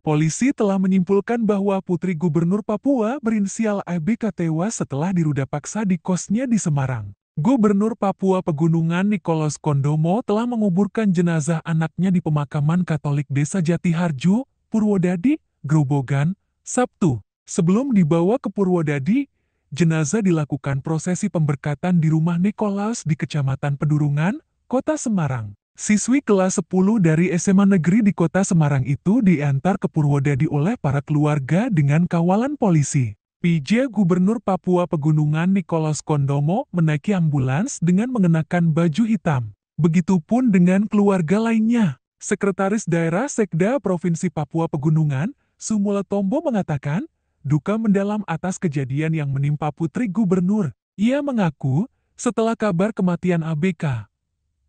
Polisi telah menyimpulkan bahwa putri gubernur Papua berinisial ABK tewas setelah diruda paksa di kosnya di Semarang. Gubernur Papua Pegunungan Nicholas Kondomo telah menguburkan jenazah anaknya di pemakaman Katolik Desa Jati Jatiharjo, Purwodadi, Grobogan, Sabtu. Sebelum dibawa ke Purwodadi, jenazah dilakukan prosesi pemberkatan di rumah Nicholas di Kecamatan Pedurungan, Kota Semarang. Siswi kelas 10 dari SMA Negeri di kota Semarang itu diantar ke Purwodadi oleh para keluarga dengan kawalan polisi. PJ Gubernur Papua Pegunungan Nicholas Kondomo menaiki ambulans dengan mengenakan baju hitam. Begitupun dengan keluarga lainnya. Sekretaris Daerah Sekda Provinsi Papua Pegunungan, Sumula Tombo mengatakan, duka mendalam atas kejadian yang menimpa putri gubernur. Ia mengaku, setelah kabar kematian ABK,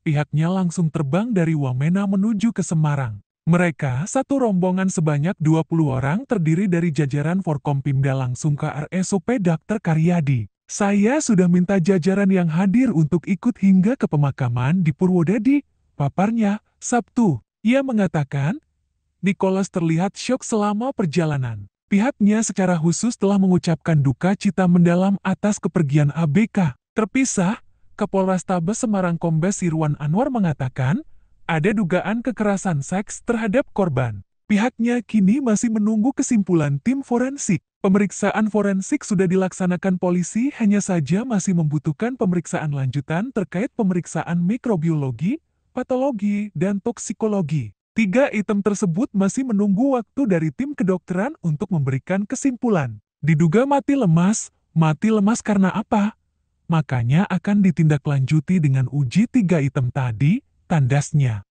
pihaknya langsung terbang dari Wamena menuju ke Semarang. Mereka, satu rombongan sebanyak 20 orang terdiri dari jajaran Forkompimda langsung ke RSOP Dr. Karyadi. Saya sudah minta jajaran yang hadir untuk ikut hingga ke pemakaman di Purwodadi, paparnya, Sabtu. Ia mengatakan, Nicholas terlihat syok selama perjalanan. Pihaknya secara khusus telah mengucapkan duka cita mendalam atas kepergian ABK. Terpisah, Kapolres Tabes Semarang Kombes Irwan Anwar mengatakan, ada dugaan kekerasan seks terhadap korban. Pihaknya kini masih menunggu kesimpulan tim forensik. Pemeriksaan forensik sudah dilaksanakan polisi, hanya saja masih membutuhkan pemeriksaan lanjutan terkait pemeriksaan mikrobiologi, patologi, dan toksikologi. Tiga item tersebut masih menunggu waktu dari tim kedokteran untuk memberikan kesimpulan. Diduga mati lemas, mati lemas karena apa? makanya akan ditindaklanjuti dengan uji tiga item tadi, tandasnya.